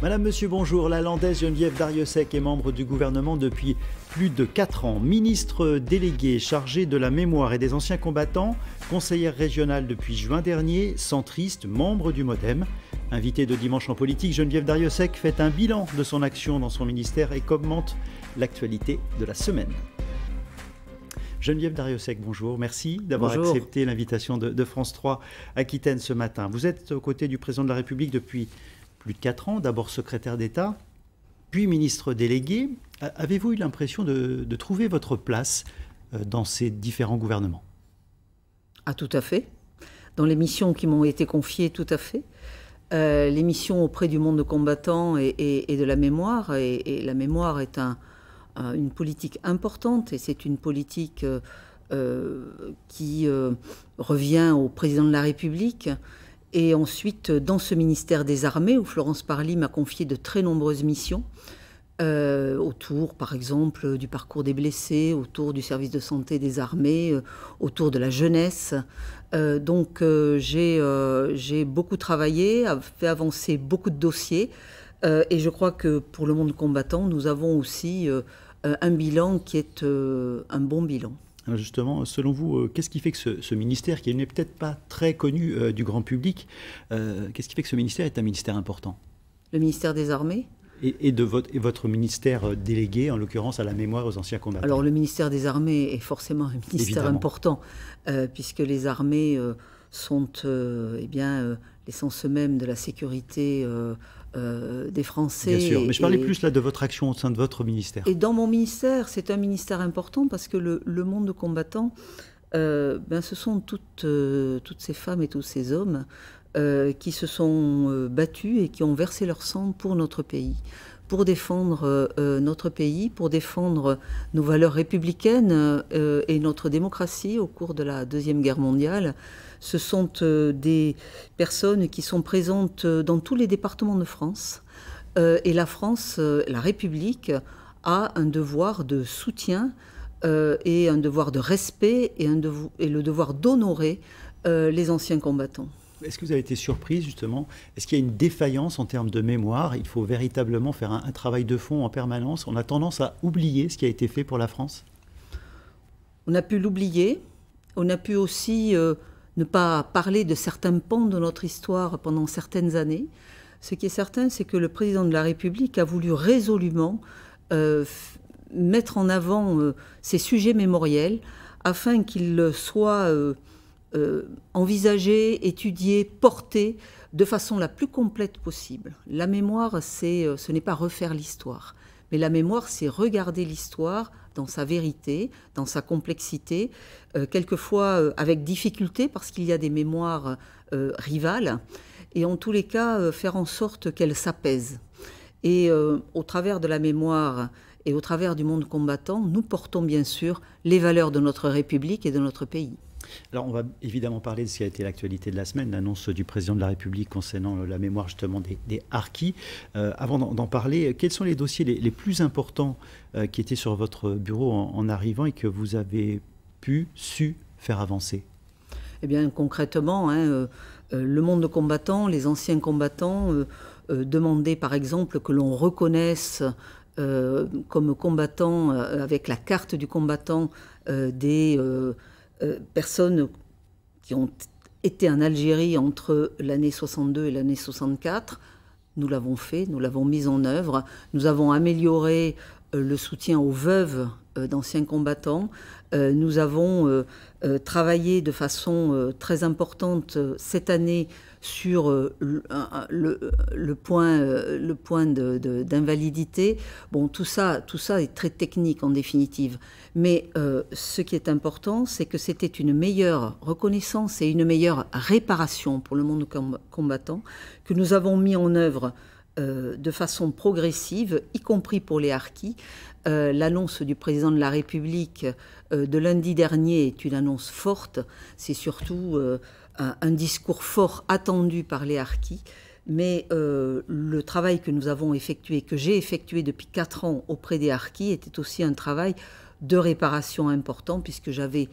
Madame, Monsieur, bonjour. La Landaise Geneviève Dariussec est membre du gouvernement depuis plus de 4 ans. Ministre déléguée chargée de la mémoire et des anciens combattants, conseillère régionale depuis juin dernier, centriste, membre du MoDem. Invitée de Dimanche en politique, Geneviève Dariussec fait un bilan de son action dans son ministère et commente l'actualité de la semaine. Geneviève Dariussec, bonjour. Merci d'avoir accepté l'invitation de, de, France 3 Aquitaine ce matin. Vous êtes aux côtés du président de la République depuis plus de 4 ans, d'abord secrétaire d'État, puis ministre délégué. Avez-vous eu l'impression de, trouver votre place euh, dans ces différents gouvernements Ah, tout à fait. Dans les missions qui m'ont été confiées, tout à fait. Euh, les missions auprès du monde combattant et, et, de la mémoire, et, la mémoire est une politique importante, et c'est une politique euh, qui revient au président de la République. Et ensuite, dans ce ministère des Armées, où Florence Parly m'a confié de très nombreuses missions, euh, autour, par exemple, du parcours des blessés, autour du service de santé des armées, euh, autour de la jeunesse. Euh, donc j'ai beaucoup travaillé, fait avancer beaucoup de dossiers, et je crois que pour le monde combattant, nous avons aussi un bilan qui est un bon bilan. Hein, justement, selon vous, euh, qu'est-ce qui fait que ce, ministère, qui n'est peut-être pas très connu euh, du grand public, euh, qu'est-ce qui fait que ce ministère est un ministère important Le ministère des Armées et, de votre, ministère délégué, en l'occurrence à la mémoire aux anciens combattants Alors le ministère des Armées est forcément un ministère important, puisque les armées sont eh bien, l'essence même de la sécurité euh, des Français. Bien sûr, mais je parlais plus là de votre action au sein de votre ministère. Et dans mon ministère, c'est un ministère important parce que le, monde de combattants, euh, ben ce sont toutes, euh, toutes ces femmes et tous ces hommes qui se sont battus et qui ont versé leur sang pour notre pays pour défendre notre pays, pour défendre nos valeurs républicaines et notre démocratie au cours de la Deuxième Guerre mondiale. Ce sont euh, des personnes qui sont présentes euh, dans tous les départements de France. Euh, et la France, la République, a un devoir de soutien et un devoir de respect et, le devoir d'honorer les anciens combattants. Est-ce que vous avez été surprise justement Est-ce qu'il y a une défaillance en termes de mémoire Il faut véritablement faire un, travail de fond en permanence. On a tendance à oublier ce qui a été fait pour la France On a pu l'oublier. On a pu aussi ne pas parler de certains pans de notre histoire pendant certaines années. Ce qui est certain, c'est que le président de la République a voulu résolument euh, mettre en avant ces euh, sujets mémoriels afin qu'ils soient euh, envisagés, étudiés, portés de façon la plus complète possible. La mémoire, c'est, ce n'est pas refaire l'histoire, mais la mémoire, c'est regarder l'histoire dans sa vérité, dans sa complexité, euh, quelquefois euh, avec difficulté parce qu'il y a des mémoires euh, rivales, et en tous les cas faire en sorte qu'elles s'apaisent. Et au travers de la mémoire et au travers du monde combattant, nous portons bien sûr les valeurs de notre République et de notre pays. Alors, on va évidemment parler de ce qui a été l'actualité de la semaine, l'annonce du président de la République concernant la mémoire justement des, des euh, avant d'en parler, euh, quels sont les dossiers les, plus importants euh, qui étaient sur votre bureau en, arrivant et que vous avez pu, su faire avancer Eh bien, concrètement, hein, le monde combattants, les anciens combattants demandaient par exemple que l'on reconnaisse comme combattant, avec la carte du combattant, des euh, personnes qui ont été en Algérie entre l'année 62 et l'année 64. Nous l'avons fait, nous l'avons mis en œuvre. Nous avons amélioré euh, le soutien aux veuves euh, d'anciens combattants. Euh, nous avons euh, travaillé de façon très importante cette année sur le, point, le d'invalidité. Bon, tout ça, tout ça est très technique en définitive. Mais ce qui est important, c'est que c'était une meilleure reconnaissance et une meilleure réparation pour le monde combattant que nous avons mis en œuvre de façon progressive, y compris pour les harkis, euh, l'annonce du président de la République euh, de lundi dernier est une annonce forte. C'est surtout euh, un, discours fort attendu par les harkis. Mais le travail que nous avons effectué, que j'ai effectué depuis quatre ans auprès des harkis, était aussi un travail de réparation important, puisque j'avais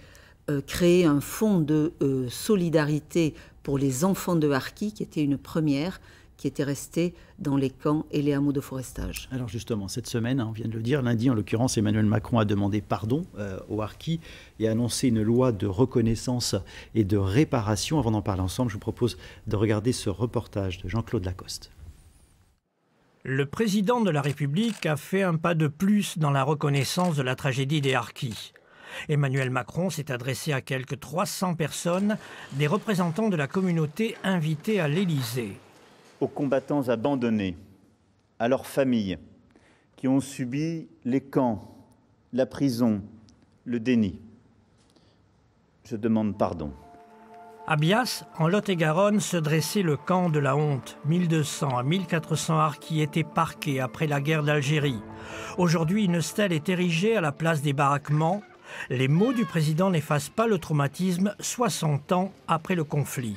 créé un fonds de solidarité pour les enfants de harkis, qui était une première, étaient restés dans les camps et les hameaux de forestage. Alors justement, cette semaine, hein, on vient de le dire, lundi en l'occurrence, Emmanuel Macron a demandé pardon euh, aux Harkis et a annoncé une loi de reconnaissance et de réparation. Avant d'en parler ensemble, je vous propose de regarder ce reportage de Jean-Claude Lacoste. Le président de la République a fait un pas de plus dans la reconnaissance de la tragédie des Harkis. Emmanuel Macron s'est adressé à quelques 300 personnes, des représentants de la communauté invités à l'Élysée aux combattants abandonnés, à leurs familles, qui ont subi les camps, la prison, le déni. Je demande pardon. À Bias, en Lot-et-Garonne, se dressait le camp de la honte, 1200 à 1400 qui étaient parqués après la guerre d'Algérie. Aujourd'hui, une stèle est érigée à la place des baraquements. Les mots du président n'effacent pas le traumatisme 60 ans après le conflit.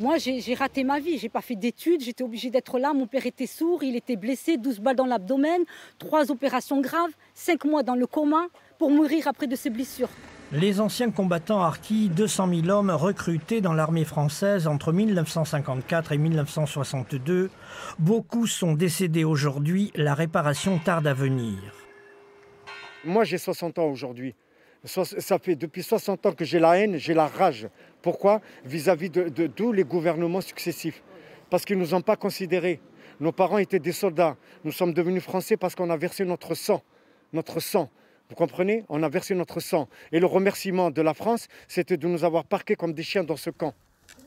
Moi, j'ai raté ma vie, j'ai pas fait d'études, j'étais obligée d'être là. Mon père était sourd, il était blessé, 12 balles dans l'abdomen, trois opérations graves, 5 mois dans le coma pour mourir après de ses blessures. Les anciens combattants harkis, 200 000 hommes recrutés dans l'armée française entre 1954 et 1962, beaucoup sont décédés aujourd'hui, la réparation tarde à venir. Moi j'ai 60 ans aujourd'hui. Ça fait depuis 60 ans que j'ai la haine, j'ai la rage. Pourquoi Vis-à-vis de tous les gouvernements successifs. Parce qu'ils ne nous ont pas considérés. Nos parents étaient des soldats. Nous sommes devenus français parce qu'on a versé notre sang. Notre sang. Vous comprenez On a versé notre sang. Et le remerciement de la France, c'était de nous avoir parqués comme des chiens dans ce camp.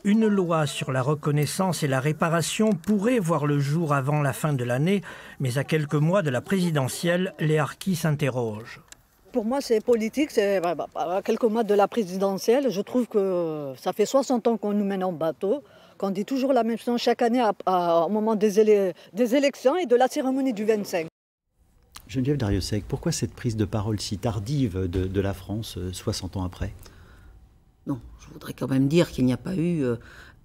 Une loi sur la reconnaissance et la réparation pourrait voir le jour avant la fin de l'année, mais à quelques mois de la présidentielle, les harkis s'interrogent. Pour moi, c'est politique. C'est bah, bah, bah, quelques mois de la présidentielle. Je trouve que ça fait 60 ans qu'on nous mène en bateau, qu'on dit toujours la même chose chaque année au moment des, des élections et de la cérémonie du 25. Geneviève Dariussec, pourquoi cette prise de parole si tardive de, la France 60 euh, ans après Non, je voudrais quand même dire qu'il n'y a pas eu euh,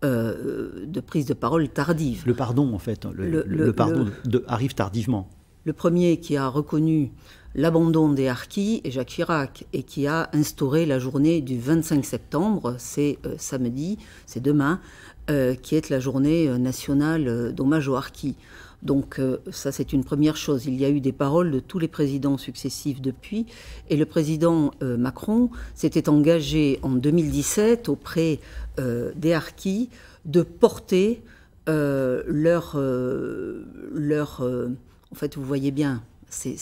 euh, de prise de parole tardive. Le pardon, en fait, le, pardon de, arrive tardivement. Le premier qui a reconnu l'abandon des Harkis et Jacques Chirac, et qui a instauré la journée du 25 septembre, c'est euh, samedi, c'est demain, euh, qui est la journée euh, nationale d'hommage aux Harkis. Donc ça, c'est une première chose. Il y a eu des paroles de tous les présidents successifs depuis, et le président Macron s'était engagé en 2017 auprès des Harkis de porter leur... leur en fait, vous voyez bien, c'est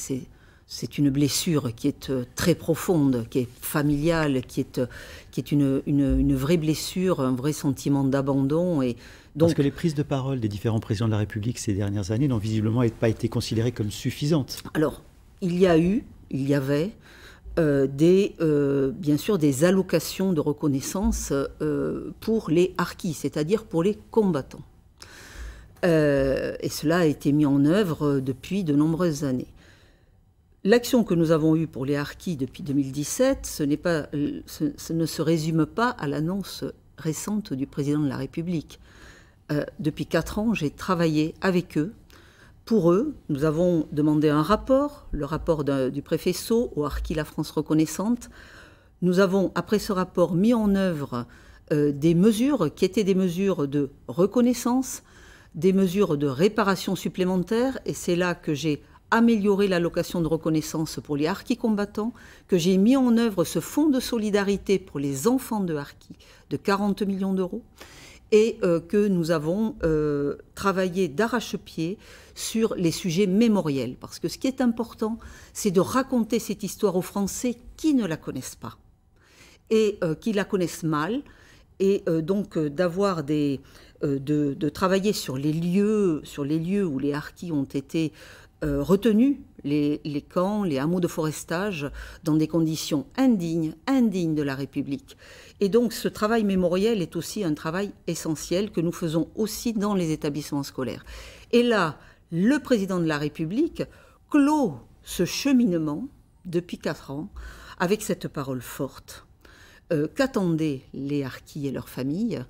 c'est une blessure qui est euh, très profonde, qui est familiale, qui est, euh, une, vraie blessure, un vrai sentiment d'abandon. Et donc... Parce que les prises de parole des différents présidents de la République ces dernières années n'ont visiblement pas été considérées comme suffisantes. Alors, il y a eu, il y avait, euh, bien sûr des allocations de reconnaissance pour les harkis, c'est-à-dire pour les combattants. et cela a été mis en œuvre depuis de nombreuses années. L'action que nous avons eue pour les harkis depuis 2017, ce, pas, euh, ne se résume pas à l'annonce récente du président de la République. Euh, depuis quatre ans, j'ai travaillé avec eux. Pour eux, nous avons demandé un rapport, le rapport du préfet Sceaux au harkis La France reconnaissante. Nous avons, après ce rapport, mis en œuvre euh, des mesures qui étaient des mesures de reconnaissance, des mesures de réparation supplémentaires, et c'est là que j'ai améliorer l'allocation de reconnaissance pour les harkis combattants, que j'ai mis en œuvre ce fonds de solidarité pour les enfants de harkis de 40 millions d'euros et euh, que nous avons euh, travaillé d'arrache-pied sur les sujets mémoriels. Parce que ce qui est important, c'est de raconter cette histoire aux Français qui ne la connaissent pas et euh, qui la connaissent mal, et donc d'avoir des, de, travailler sur les lieux, sur les lieux où les harkis ont été euh, retenu les, camps, les hameaux de forestage dans des conditions indignes, indignes de la République. Et donc ce travail mémoriel est aussi un travail essentiel que nous faisons aussi dans les établissements scolaires. Et là, le président de la République clôt ce cheminement depuis quatre ans avec cette parole forte euh, qu'attendaient les harkis et leurs familles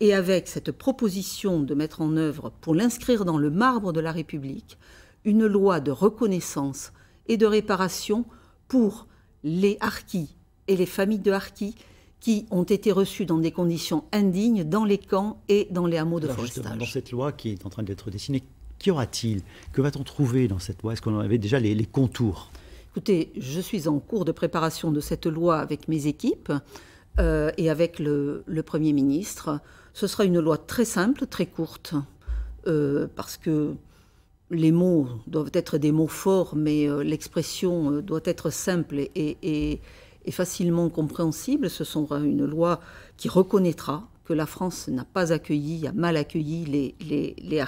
et avec cette proposition de mettre en œuvre pour l'inscrire dans le marbre de la République une loi de reconnaissance et de réparation pour les harkis et les familles de harkis qui ont été reçus dans des conditions indignes dans les camps et dans les hameaux de Alors Dans cette loi qui est en train d'être dessinée, qu'y aura-t-il Que va-t-on trouver dans cette loi Est-ce qu'on avait déjà les, contours Écoutez, je suis en cours de préparation de cette loi avec mes équipes euh, et avec le, Premier ministre. Ce sera une loi très simple, très courte, euh, parce que les mots doivent être des mots forts, mais euh, l'expression euh, doit être simple et, facilement compréhensible. Ce sera une loi qui reconnaîtra que la France n'a pas accueilli, a mal accueilli les, les,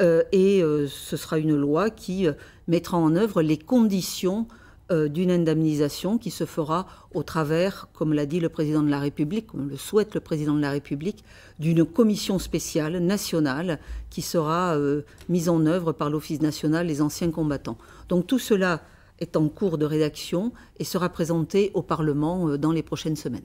euh, et ce sera une loi qui mettra en œuvre les conditions euh, d'une indemnisation qui se fera au travers, comme l'a dit le président de la République, comme le souhaite le président de la République, d'une commission spéciale nationale qui sera euh, mise en œuvre par l'Office national des anciens combattants. Donc tout cela est en cours de rédaction et sera présenté au Parlement euh, dans les prochaines semaines.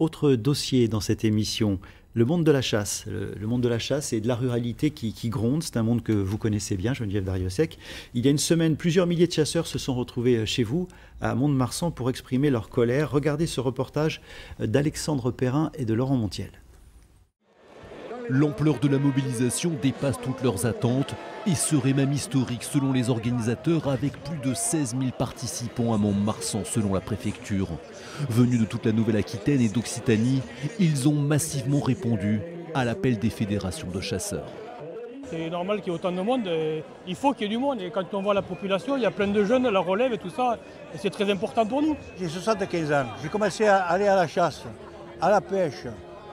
Autre dossier dans cette émission, le monde de la chasse. Le, monde de la chasse et de la ruralité qui, gronde. C'est un monde que vous connaissez bien, Geneviève Dariosec. Il y a une semaine, plusieurs milliers de chasseurs se sont retrouvés euh, chez vous, à Mont-de-Marsan, pour exprimer leur colère. Regardez ce reportage euh, d'Alexandre Perrin et de Laurent Montiel. L'ampleur de la mobilisation dépasse toutes leurs attentes et serait même historique selon les organisateurs avec plus de 16 000 participants à Mont-Marsan selon la préfecture. Venus de toute la Nouvelle-Aquitaine et d'Occitanie, ils ont massivement répondu à l'appel des fédérations de chasseurs. C'est normal qu'il y ait autant de monde, il faut qu'il y ait du monde. Et quand on voit la population, il y a plein de jeunes, la relève et tout ça, c'est très important pour nous. J'ai 75 ans, j'ai commencé à aller à la chasse, à la pêche,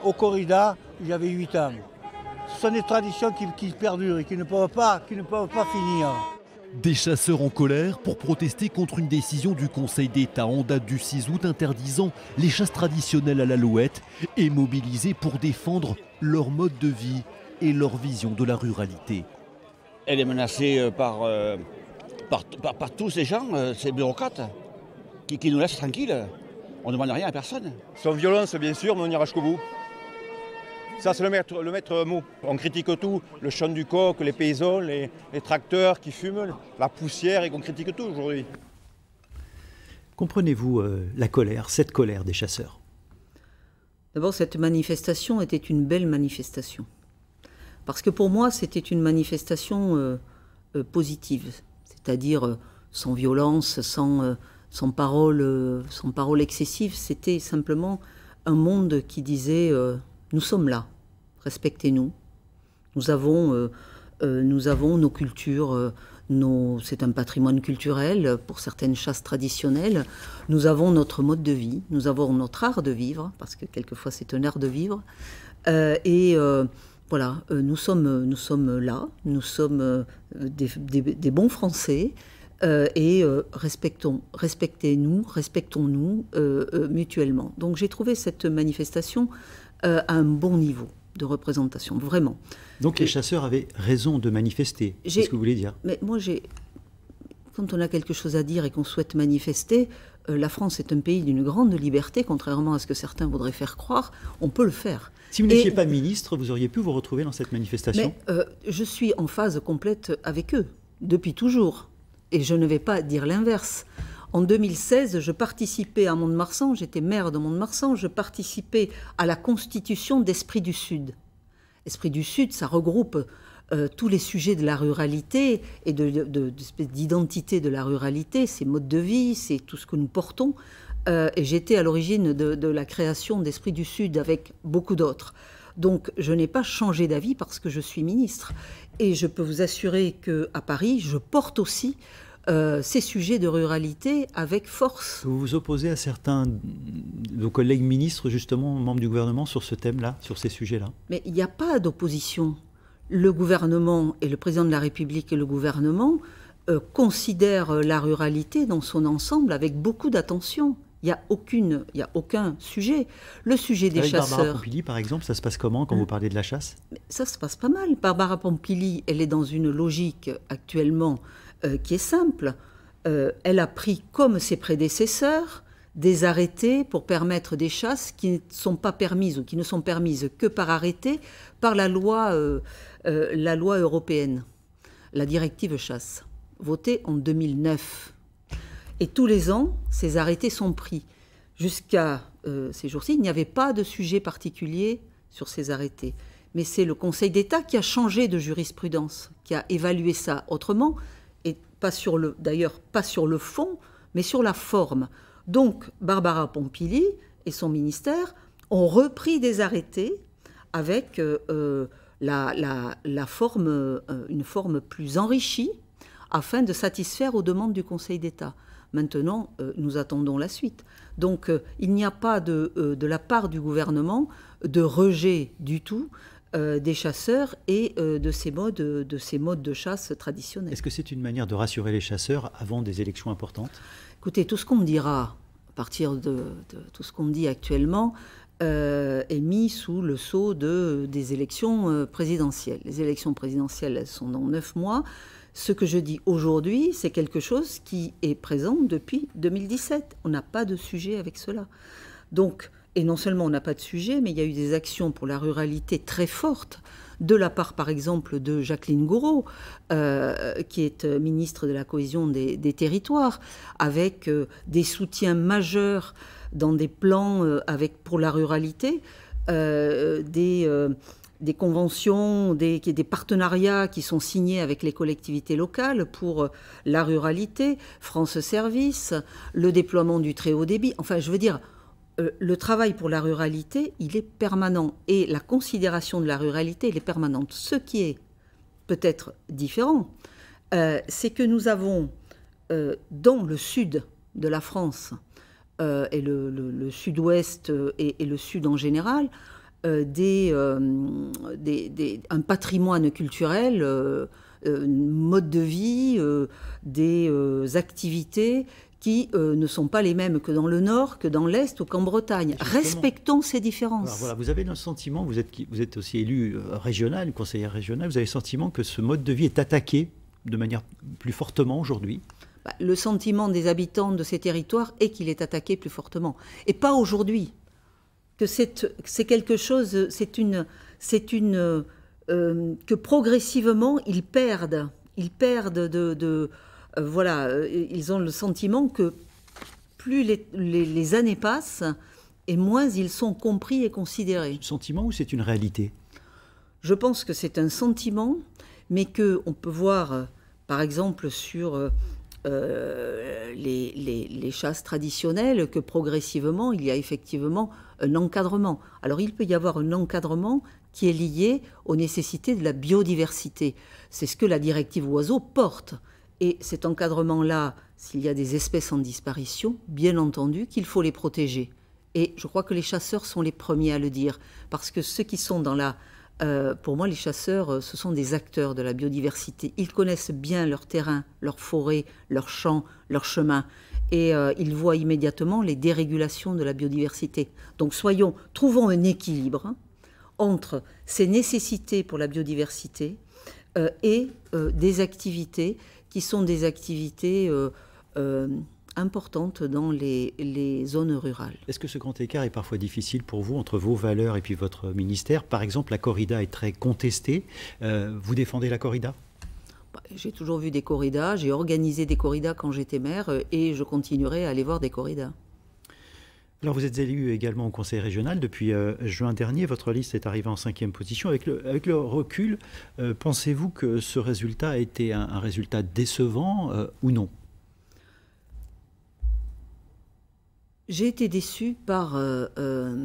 au corrida, j'avais 8 ans. Ce sont des traditions qui, perdurent et qui ne, peuvent pas, finir. Des chasseurs en colère pour protester contre une décision du Conseil d'État en date du 6 août interdisant les chasses traditionnelles à l'alouette et mobilisés pour défendre leur mode de vie et leur vision de la ruralité. Elle est menacée euh, euh, par, par, tous ces gens, euh, ces bureaucrates, qui, nous laissent tranquilles. On ne demande rien à personne. Sans violence, bien sûr, mais on ira jusqu'au bout. Ça, c'est le maître, mot. On critique tout, le champ du coq, les paysans, les, tracteurs qui fument, la poussière, et qu'on critique tout aujourd'hui. Comprenez-vous euh, la colère, cette colère des chasseurs D'abord, cette manifestation était une belle manifestation. Parce que pour moi, c'était une manifestation euh, euh, positive, c'est-à-dire sans violence, sans, sans, parole, sans parole excessive. C'était simplement un monde qui disait nous sommes là. Respectez-nous. Nous avons, euh, euh, nous avons nos cultures. Euh, c'est un patrimoine culturel pour certaines chasses traditionnelles. Nous avons notre mode de vie, nous avons notre art de vivre, parce que quelquefois c'est un art de vivre. et voilà, nous, sommes, nous sommes là, nous sommes des, bons Français. et respectons, respectez-nous, respectons-nous mutuellement. Donc j'ai trouvé cette manifestation à euh, un bon niveau de représentation, vraiment. Donc les chasseurs avaient raison de manifester, quest ce que vous voulez dire Mais moi, j'ai, quand on a quelque chose à dire et qu'on souhaite manifester, euh, la France est un pays d'une grande liberté, contrairement à ce que certains voudraient faire croire, on peut le faire. Si vous n'étiez pas ministre, vous auriez pu vous retrouver dans cette manifestation mais, euh, Je suis en phase complète avec eux, depuis toujours. Et je ne vais pas dire l'inverse. En 2016, je participais à Mont-de-Marsan, j'étais maire de Mont-de-Marsan, je participais à la constitution d'Esprit du Sud. Esprit du Sud, ça regroupe euh, tous les sujets de la ruralité et d'identité de, de, de, la ruralité, ses modes de vie, c'est tout ce que nous portons. Euh, et j'étais à l'origine de, la création d'Esprit du Sud avec beaucoup d'autres. Donc je n'ai pas changé d'avis parce que je suis ministre. Et je peux vous assurer qu'à Paris, je porte aussi euh, ces sujets de ruralité avec force. Vous vous opposez à certains de vos collègues ministres, justement, membres du gouvernement, sur ce thème-là, sur ces sujets-là Mais il n'y a pas d'opposition. Le gouvernement et le président de la République et le gouvernement euh, considèrent la ruralité dans son ensemble avec beaucoup d'attention. Il n'y a, a aucun sujet. Le sujet des chasseurs. Barbara Pompili, par exemple, ça se passe comment quand vous parlez de la chasse Ça se passe pas mal. Barbara Pompili, elle est dans une logique actuellement euh, qui est simple. Euh, elle a pris, comme ses prédécesseurs, des arrêtés pour permettre des chasses qui ne sont pas permises ou qui ne sont permises que par arrêté par la loi, euh, la loi européenne, la directive chasse, votée en 2009. Et tous les ans, ces arrêtés sont pris. Jusqu'à ces jours-ci, il n'y avait pas de sujet particulier sur ces arrêtés mais c'est le Conseil d'État qui a changé de jurisprudence, qui a évalué ça autrement pas sur le, d'ailleurs pas sur le fond, mais sur la forme. Donc Barbara Pompili et son ministère ont repris des arrêtés avec euh, euh, la, forme, euh, une forme plus enrichie afin de satisfaire aux demandes du Conseil d'État. Maintenant, nous attendons la suite. Donc, il n'y a pas de, de la part du gouvernement de rejet du tout euh, des chasseurs et euh, de, ces modes, de ces modes de chasse traditionnels. Est-ce que c'est une manière de rassurer les chasseurs avant des élections importantes Écoutez, tout ce qu'on me dira, à partir de, tout ce qu'on me dit actuellement, euh, est mis sous le sceau de, des élections présidentielles. Les élections présidentielles, elles sont dans neuf mois. Ce que je dis aujourd'hui, c'est quelque chose qui est présent depuis 2017. On n'a pas de sujet avec cela. Donc, et non seulement on n'a pas de sujet, mais il y a eu des actions pour la ruralité très fortes de la part, par exemple, de Jacqueline Gouraud, euh, qui est euh, ministre de la cohésion des, territoires, avec euh, des soutiens majeurs dans des plans avec, pour la ruralité, des, des, conventions, des, des, partenariats qui sont signés avec les collectivités locales pour la ruralité, France Service, le déploiement du très haut débit. Enfin, je veux dire, euh, le travail pour la ruralité, il est permanent et la considération de la ruralité, elle est permanente. Ce qui est peut-être différent, euh, c'est que nous avons euh, dans le sud de la France et le, sud-ouest et, le sud en général, un patrimoine culturel, un mode de vie, des activités qui euh, ne sont pas les mêmes que dans le Nord, que dans l'Est ou qu'en Bretagne. Respectons ces différences. vous avez le sentiment, vous êtes, vous êtes aussi élu euh, régional, conseiller régional, vous avez le sentiment que ce mode de vie est attaqué de manière plus fortement aujourd'hui bah, Le sentiment des habitants de ces territoires est qu'il est attaqué plus fortement. Et pas aujourd'hui. Que c'est quelque chose, c'est une. C'est une euh, que progressivement, ils perdent. Ils perdent de euh, voilà, euh, ils ont le sentiment que plus les, années passent, et moins ils sont compris et considérés. C'est Un sentiment ou c'est une réalité Je pense que c'est un sentiment, mais que on peut voir, euh, par exemple, sur les, les, chasses traditionnelles, que progressivement il y a effectivement un encadrement. Alors il peut y avoir un encadrement qui est lié aux nécessités de la biodiversité. C'est ce que la directive oiseaux porte. Et cet encadrement-là, s'il y a des espèces en disparition, bien entendu qu'il faut les protéger. Et je crois que les chasseurs sont les premiers à le dire, parce que ceux qui sont dans la... Euh, pour moi, les chasseurs, euh, ce sont des acteurs de la biodiversité. Ils connaissent bien leur terrain, leur forêt, leurs champs, leur chemin, Et euh, ils voient immédiatement les dérégulations de la biodiversité. Donc soyons, trouvons un équilibre hein, entre ces nécessités pour la biodiversité et des activités qui sont des activités euh, euh, importantes dans les, zones rurales. Est-ce que ce grand écart est parfois difficile pour vous entre vos valeurs et puis votre ministère Par exemple, la corrida est très contestée. Euh, vous défendez la corrida bah, j'ai toujours vu des corridas, j'ai organisé des corridas quand j'étais maire et je continuerai à aller voir des corridas. Alors vous êtes élu également au Conseil régional depuis euh, juin dernier. Votre liste est arrivée en cinquième position. Avec le, recul, euh, pensez-vous que ce résultat a été un, résultat décevant euh, ou non J'ai été déçue par le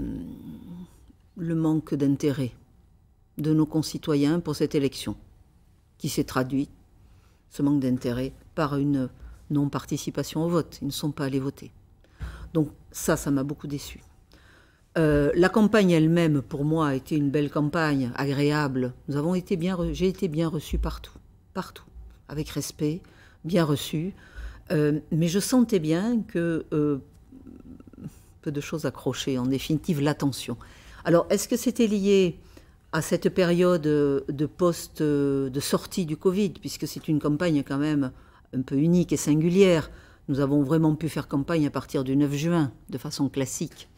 manque d'intérêt de nos concitoyens pour cette élection, qui s'est traduit, ce manque d'intérêt, par une non-participation au vote. Ils ne sont pas allés voter. Donc ça, ça m'a beaucoup déçu. Euh, la campagne elle-même, pour moi, a été une belle campagne, agréable. Nous avons été bien, j'ai été bien reçu partout, partout, avec respect, bien reçu. Euh, mais je sentais bien que euh, peu de choses accrochaient, en définitive, l'attention. Alors, est-ce que c'était lié à cette période de poste de sortie du Covid, puisque c'est une campagne quand même un peu unique et singulière nous avons vraiment pu faire campagne à partir du 9 juin, de façon classique.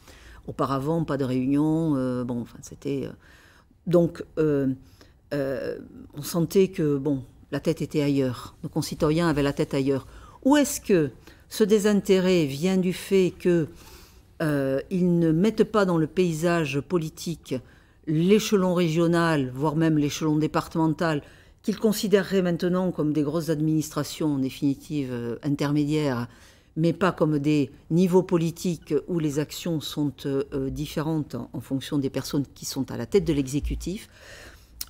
Auparavant, pas de réunion. Euh, bon, enfin, c'était. Euh, donc, euh, on sentait que, bon, la tête était ailleurs. Nos concitoyens avaient la tête ailleurs. Ou est-ce que ce désintérêt vient du fait qu'ils ne mettent pas dans le paysage politique l'échelon régional, voire même l'échelon départemental, qu'il considérerait maintenant comme des grosses administrations, en définitive, euh, intermédiaires, mais pas comme des niveaux politiques où les actions sont euh, euh, différentes en, fonction des personnes qui sont à la tête de l'exécutif.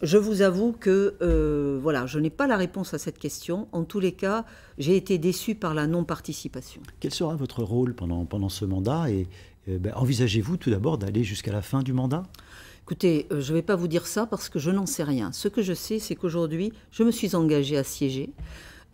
Je vous avoue que voilà, je n'ai pas la réponse à cette question. En tous les cas, j'ai été déçu par la non-participation. Quel sera votre rôle pendant, pendant ce mandat et, ben, envisagez-vous tout d'abord d'aller jusqu'à la fin du mandat Écoutez, euh, je ne vais pas vous dire ça parce que je n'en sais rien. Ce que je sais, c'est qu'aujourd'hui, je me suis engagée à siéger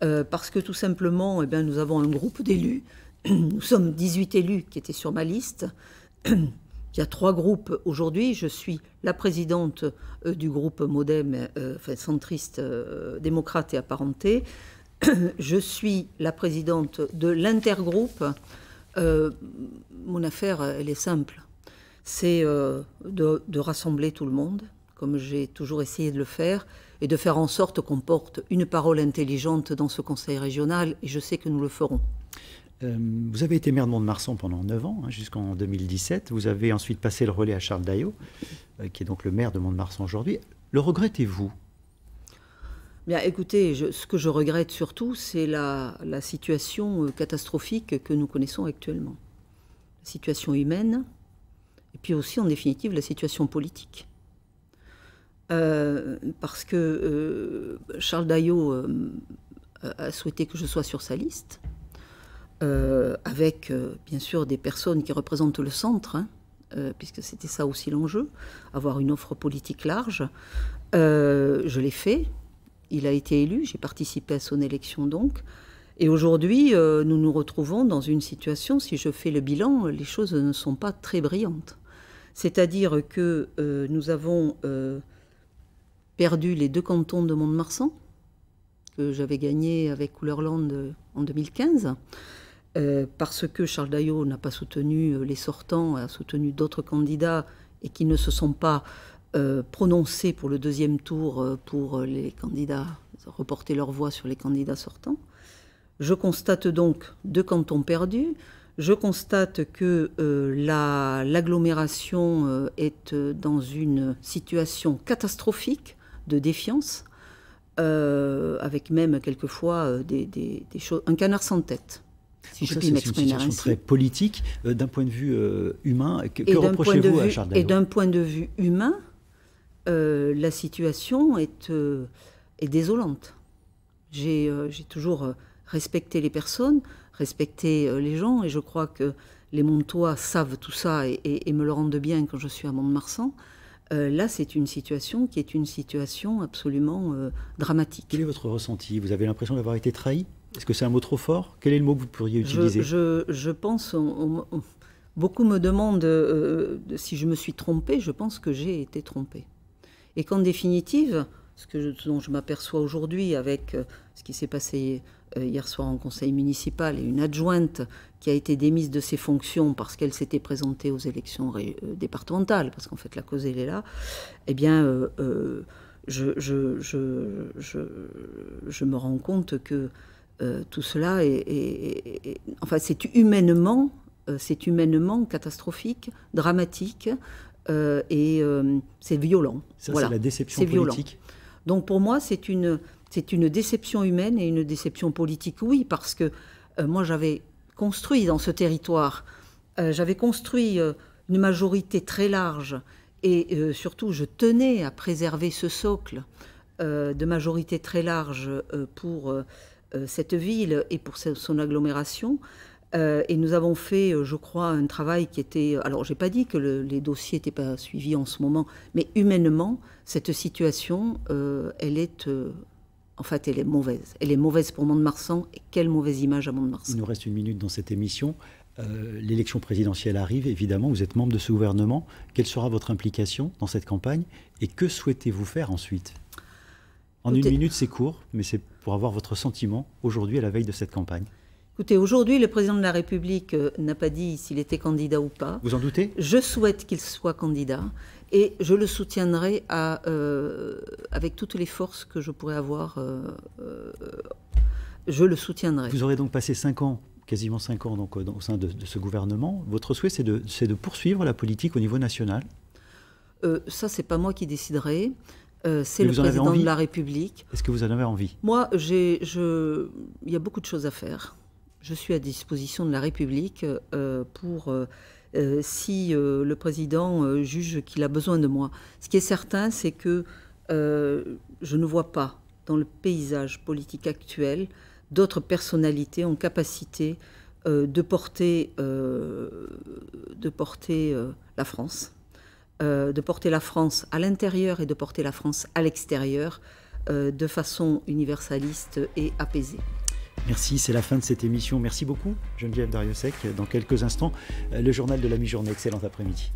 euh, parce que tout simplement, eh bien, nous avons un groupe d'élus. Nous sommes 18 élus qui étaient sur ma liste. Il y a trois groupes aujourd'hui. Je suis la présidente euh, du groupe Modem, centriste démocrate et apparenté. Je suis la présidente de l'intergroupe. mon affaire, elle est simple c'est euh, de, rassembler tout le monde, comme j'ai toujours essayé de le faire, et de faire en sorte qu'on porte une parole intelligente dans ce Conseil régional, et je sais que nous le ferons. Euh, vous avez été maire de Mont-de-Marsan pendant 9 ans, hein, jusqu'en 2017. Vous avez ensuite passé le relais à Charles Daillot, euh, qui est donc le maire de Mont-de-Marsan aujourd'hui. Le regrettez-vous Bien, écoutez, ce que je regrette surtout, c'est la, la situation catastrophique que nous connaissons actuellement. La situation humaine, et puis aussi en définitive la situation politique. Euh, parce que euh, Charles Daillot euh, a souhaité que je sois sur sa liste, avec bien sûr des personnes qui représentent le centre, hein, puisque c'était ça aussi l'enjeu, avoir une offre politique large. je l'ai fait, il a été élu, j'ai participé à son élection donc. Et aujourd'hui, nous nous retrouvons dans une situation, si je fais le bilan, les choses ne sont pas très brillantes c'est-à-dire que euh, nous avons euh, perdu les deux cantons de Mont-de-Marsan, que j'avais gagné avec Couleur-Lande euh, en 2015, parce que Charles Daillot n'a pas soutenu les sortants, a soutenu d'autres candidats et qui ne se sont pas prononcés pour le deuxième tour pour les candidats, reporter leur voix sur les candidats sortants. Je constate donc deux cantons perdus je constate que euh, l'agglomération euh, est euh, dans une situation catastrophique de défiance, avec même quelquefois des, choses, un canard sans tête. Si C'est une situation très politique d'un point de vue humain. Que, reprochez-vous à Charles Et d'un point de vue humain, la situation est, est désolante. J'ai toujours respecter les personnes, respecter euh, les gens, et je crois que les Montois savent tout ça et, me le rendent bien quand je suis à Mont-de-Marsan. Euh, là, c'est une situation qui est une situation absolument euh, dramatique. Quel est votre ressenti Vous avez l'impression d'avoir été trahi Est-ce que c'est un mot trop fort Quel est le mot que vous pourriez utiliser je, pense, beaucoup me demandent si je me suis trompée. Je pense que j'ai été trompée. Et qu'en définitive, ce, que dont je m'aperçois aujourd'hui avec euh, ce qui s'est passé euh, hier soir en conseil municipal et une adjointe qui a été démise de ses fonctions parce qu'elle s'était présentée aux élections euh, départementales, parce qu'en fait la cause elle est là, eh bien je, je, me rends compte que tout cela est, enfin c'est humainement c'est humainement catastrophique, dramatique et c'est violent. Ça voilà. c'est la déception politique. Donc pour moi, c'est une, c'est une déception humaine et une déception politique, oui, parce que euh, moi j'avais construit dans ce territoire, euh, j'avais construit euh, une majorité très large et surtout je tenais à préserver ce socle de majorité très large pour cette ville et pour son agglomération. Euh, et nous avons fait, euh, je crois, un travail qui était. Alors, j'ai pas dit que les dossiers n'étaient pas suivis en ce moment, mais humainement, cette situation, euh, elle est. en fait, elle est mauvaise. Elle est mauvaise pour Mont-de-Marsan. Et quelle mauvaise image à Mont-de-Marsan. Il nous reste une minute dans cette émission. L'élection présidentielle arrive, évidemment. Vous êtes membre de ce gouvernement. Quelle sera votre implication dans cette campagne Et que souhaitez-vous faire ensuite En une minute, c'est court, mais c'est pour avoir votre sentiment aujourd'hui à la veille de cette campagne aujourd'hui, le président de la République euh, n'a pas dit s'il était candidat ou pas. Vous en doutez Je souhaite qu'il soit candidat et je le soutiendrai euh, avec toutes les forces que je pourrais avoir. Euh, je le soutiendrai. Vous aurez donc passé cinq ans quasiment cinq ans donc, au sein de, ce gouvernement. Votre souhait, c'est de, poursuivre la politique au niveau national euh, Ça, c'est pas moi qui déciderai. c'est le président de la République. Est-ce que vous en avez envie Moi, il y a beaucoup de choses à faire je suis à disposition de la République euh, pour euh, euh, si le président juge qu'il a besoin de moi. Ce qui est certain, c'est que je ne vois pas dans le paysage politique actuel d'autres personnalités en capacité de porter, de porter la France, de porter la France à l'intérieur et de porter la France à l'extérieur de façon universaliste et apaisée. Merci, c'est la fin de cette émission. Merci beaucoup, Geneviève Dariosec. Dans quelques instants, euh, le journal de la mi-journée. Excellent après-midi.